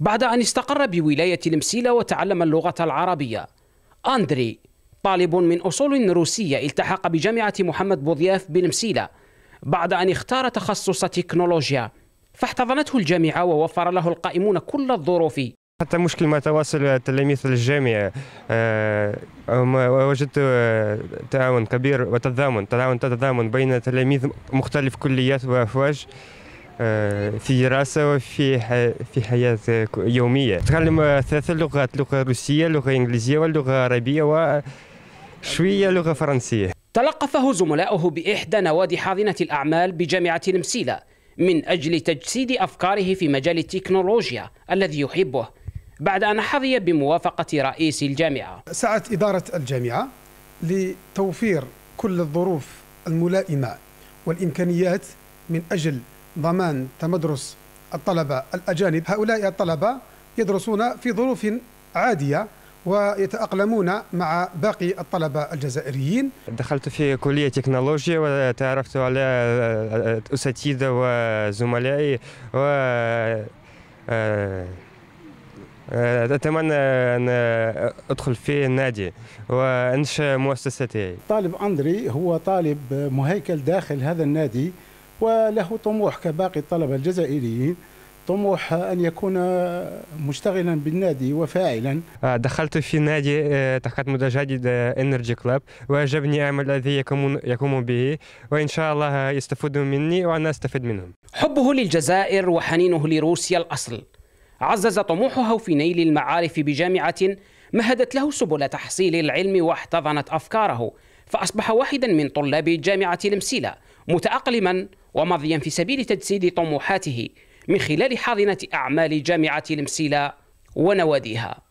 بعد أن استقر بولاية المسيلة وتعلم اللغة العربية أندري طالب من أصول روسية التحق بجامعة محمد بوضياف بالمسيلة بعد أن اختار تخصص تكنولوجيا فاحتضنته الجامعة ووفر له القائمون كل الظروف حتى مشكل ما تواصل تلاميذ الجامعة آه، وجدت آه، تعاون كبير وتضامن تعاون تضامن بين تلاميذ مختلف كليات وأفواج آه، في دراسة وفي في حياة يومية تعلم ثلاث لغات لغة روسية لغة إنجليزية ولغة عربية وشوية لغة فرنسية تلقفه زملاؤه بإحدى نوادي حاضنة الأعمال بجامعة المسيلة من أجل تجسيد أفكاره في مجال التكنولوجيا الذي يحبه بعد أن حظي بموافقة رئيس الجامعة سعت إدارة الجامعة لتوفير كل الظروف الملائمة والإمكانيات من أجل ضمان تمدرس الطلبة الأجانب هؤلاء الطلبة يدرسون في ظروف عادية ويتأقلمون مع باقي الطلبة الجزائريين دخلت في كلية تكنولوجيا وتعرفت على أساتذة وزملائي و آه، أتمنى أن أدخل في النادي وأنشأ مؤسستي طالب أندري هو طالب مهيكل داخل هذا النادي وله طموح كباقي الطلبة الجزائريين طموح ان يكون مشتغلا بالنادي وفاعلا آه، دخلت في نادي آه، تحت متجدد انرجي آه، كلاب وأعجبني العمل الذي يقوم به وان شاء الله يستفيد مني وانا استفيد منهم حبه للجزائر وحنينه لروسيا الاصل عزز طموحه في نيل المعارف بجامعه مهدت له سبل تحصيل العلم واحتضنت افكاره فاصبح واحدا من طلاب جامعه المسيله متاقلما ومضيا في سبيل تجسيد طموحاته من خلال حاضنة أعمال جامعة المسيلة ونواديها